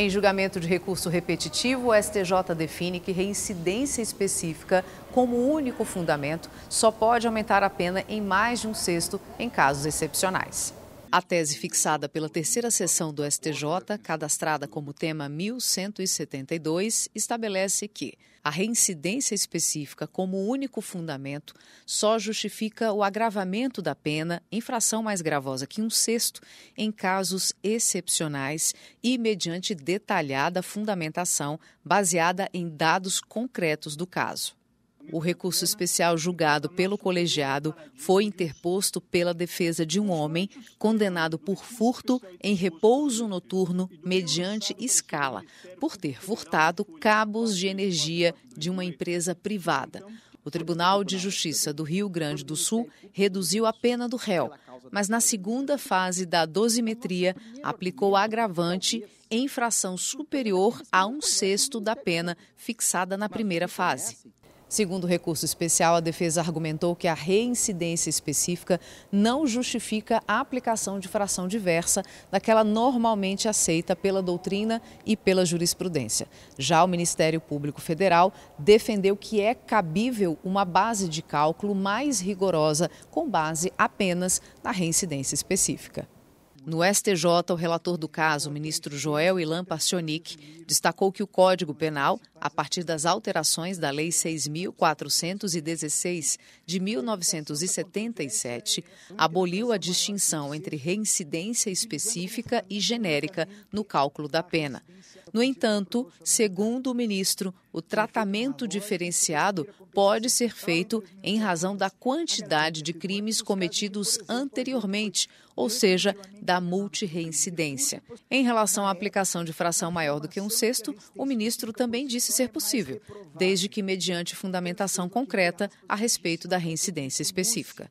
Em julgamento de recurso repetitivo, o STJ define que reincidência específica, como único fundamento, só pode aumentar a pena em mais de um sexto em casos excepcionais. A tese fixada pela terceira sessão do STJ, cadastrada como tema 1172, estabelece que a reincidência específica como único fundamento só justifica o agravamento da pena, infração mais gravosa que um sexto, em casos excepcionais e mediante detalhada fundamentação baseada em dados concretos do caso. O recurso especial julgado pelo colegiado foi interposto pela defesa de um homem condenado por furto em repouso noturno mediante escala, por ter furtado cabos de energia de uma empresa privada. O Tribunal de Justiça do Rio Grande do Sul reduziu a pena do réu, mas na segunda fase da dosimetria aplicou agravante em fração superior a um sexto da pena fixada na primeira fase. Segundo o recurso especial, a defesa argumentou que a reincidência específica não justifica a aplicação de fração diversa daquela normalmente aceita pela doutrina e pela jurisprudência. Já o Ministério Público Federal defendeu que é cabível uma base de cálculo mais rigorosa, com base apenas na reincidência específica. No STJ, o relator do caso, o ministro Joel Ilan Pastionic, destacou que o Código Penal a partir das alterações da Lei 6.416 de 1977, aboliu a distinção entre reincidência específica e genérica no cálculo da pena. No entanto, segundo o ministro, o tratamento diferenciado pode ser feito em razão da quantidade de crimes cometidos anteriormente, ou seja, da multireincidência. Em relação à aplicação de fração maior do que um sexto, o ministro também disse parece ser possível, desde que mediante fundamentação concreta a respeito da reincidência específica.